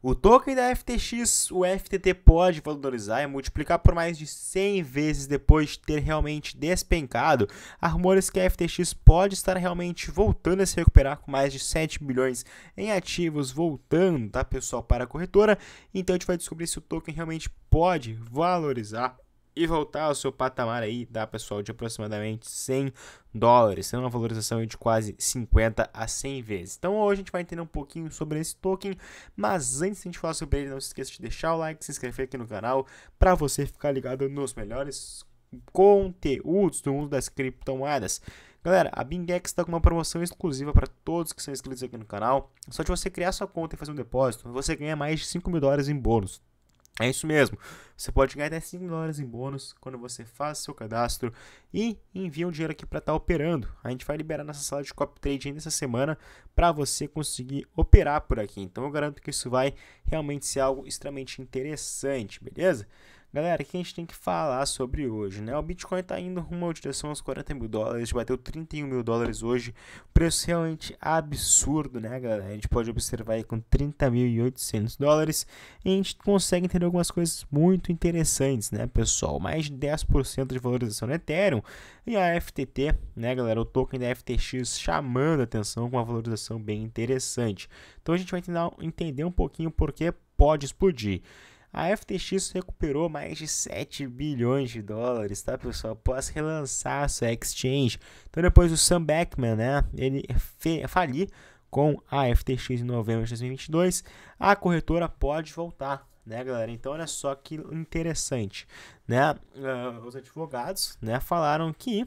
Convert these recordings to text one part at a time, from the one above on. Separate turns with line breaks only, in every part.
O token da FTX, o FTT pode valorizar e multiplicar por mais de 100 vezes depois de ter realmente despencado. Há rumores que a FTX pode estar realmente voltando a se recuperar com mais de 7 bilhões em ativos voltando, tá, pessoal, para a corretora. Então a gente vai descobrir se o token realmente pode valorizar e voltar ao seu patamar aí, dá tá, pessoal, de aproximadamente 100 dólares, sendo uma valorização de quase 50 a 100 vezes. Então hoje a gente vai entender um pouquinho sobre esse token, mas antes de a gente falar sobre ele, não se esqueça de deixar o like, se inscrever aqui no canal, para você ficar ligado nos melhores conteúdos do mundo das criptomoedas. Galera, a Bingex está com uma promoção exclusiva para todos que são inscritos aqui no canal. Só de você criar sua conta e fazer um depósito, você ganha mais de 5 mil dólares em bônus. É isso mesmo. Você pode ganhar até 5 dólares em bônus quando você faz seu cadastro e envia um dinheiro aqui para estar tá operando. A gente vai liberar nossa sala de copy trade ainda essa semana para você conseguir operar por aqui. Então eu garanto que isso vai realmente ser algo extremamente interessante, beleza? Galera, o que a gente tem que falar sobre hoje, né? O Bitcoin tá indo rumo à direção aos 40 mil dólares, bateu 31 mil dólares hoje, preço realmente absurdo, né, galera? A gente pode observar aí com 30.800 dólares e a gente consegue entender algumas coisas muito interessantes, né, pessoal? Mais de 10% de valorização no Ethereum e a FTT, né, galera? O token da FTX chamando a atenção com uma valorização bem interessante. Então a gente vai entender um pouquinho por que pode explodir. A FTX recuperou mais de 7 bilhões de dólares, tá, pessoal? Após relançar a sua exchange. Então, depois o Sam Beckman, né, ele falir com a FTX em novembro de 2022, a corretora pode voltar, né, galera? Então, olha só que interessante, né? Uh, os advogados, né, falaram que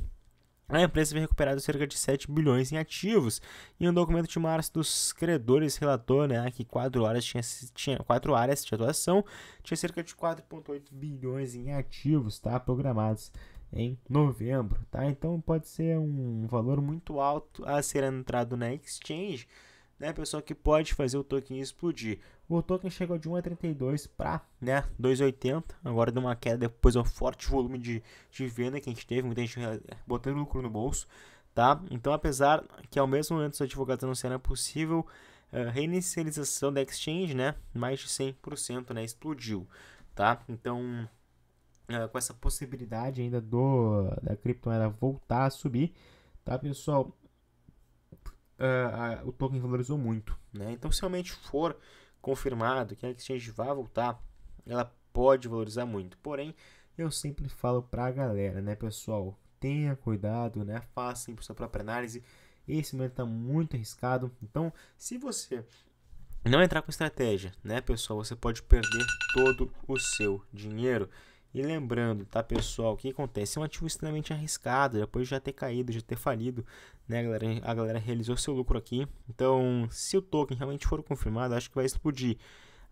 a empresa havia recuperado cerca de 7 bilhões em ativos e um documento de março dos credores relatou né, que quatro, horas tinha, tinha, quatro áreas de atuação tinha cerca de 4,8 bilhões em ativos tá, programados em novembro. Tá? Então pode ser um valor muito alto a ser entrado na exchange né, pessoal, que pode fazer o token explodir. O token chegou de 1,32 para né, 2,80, agora deu uma queda depois um forte volume de, de venda que a gente teve, muita gente é, botando lucro no bolso, tá? Então, apesar que ao mesmo momento os advogados anunciaram a possível uh, reinicialização da exchange, né, mais de 100%, né, explodiu, tá? Então... Uh, com essa possibilidade ainda do da criptomoeda voltar a subir, tá pessoal? uh, o token valorizou muito. Né? Então, se realmente for confirmado que a exchange vai voltar, ela pode valorizar muito. Porém, eu sempre falo para a galera, né, pessoal? Tenha cuidado, né? Faça sua própria análise. Esse momento está muito arriscado. Então, se você não entrar com estratégia, né, pessoal, você pode perder todo o seu dinheiro. E lembrando, tá pessoal, o que acontece? É um ativo extremamente arriscado, depois de já ter caído, já ter falido, né, galera? A galera realizou seu lucro aqui. Então, se o token realmente for confirmado, acho que vai explodir.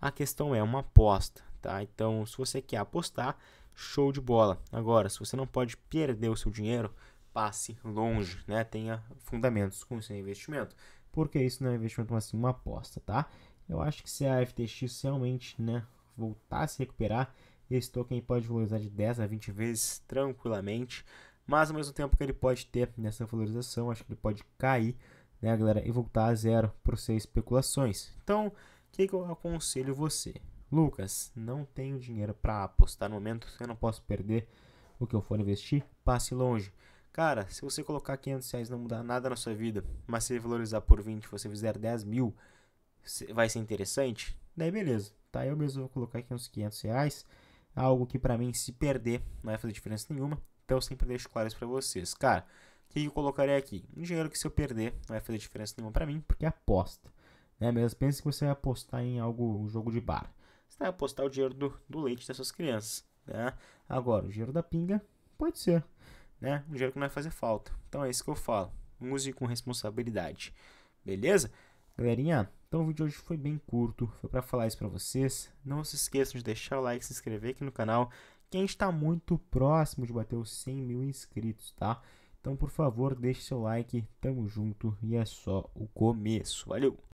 A questão é uma aposta, tá? Então, se você quer apostar, show de bola. Agora, se você não pode perder o seu dinheiro, passe longe, né? Tenha fundamentos com o seu investimento, porque isso não é um investimento, mas sim uma aposta, tá? Eu acho que se a FTX realmente, né, voltar a se recuperar, esse token pode valorizar de 10 a 20 vezes tranquilamente, mas ao mesmo tempo que ele pode ter nessa valorização, acho que ele pode cair, né, galera, e voltar a zero por ser especulações. Então, o que, que eu aconselho você? Lucas, não tenho dinheiro para apostar no momento, eu não posso perder o que eu for investir, passe longe. Cara, se você colocar 500 reais não mudar nada na sua vida, mas se valorizar por 20, você fizer 10 mil, vai ser interessante? Daí beleza, tá? Eu mesmo vou colocar aqui uns 500 reais algo que para mim se perder não vai fazer diferença nenhuma. Então eu sempre deixo claro isso para vocês. Cara, o que eu colocaria aqui? Um dinheiro que se eu perder não vai fazer diferença nenhuma para mim, porque é aposta. Né? Mesmo pense que você vai apostar em algo, um jogo de bar. Você vai apostar o dinheiro do, do leite dessas crianças. Né? Agora, o dinheiro da pinga pode ser. Né? Um dinheiro que não vai fazer falta. Então é isso que eu falo. Use com responsabilidade. Beleza? Galerinha, então o vídeo de hoje foi bem curto, foi para falar isso para vocês. Não se esqueçam de deixar o like, se inscrever aqui no canal, que a gente está muito próximo de bater os 100 mil inscritos, tá? Então, por favor, deixe seu like, tamo junto e é só o começo. Valeu!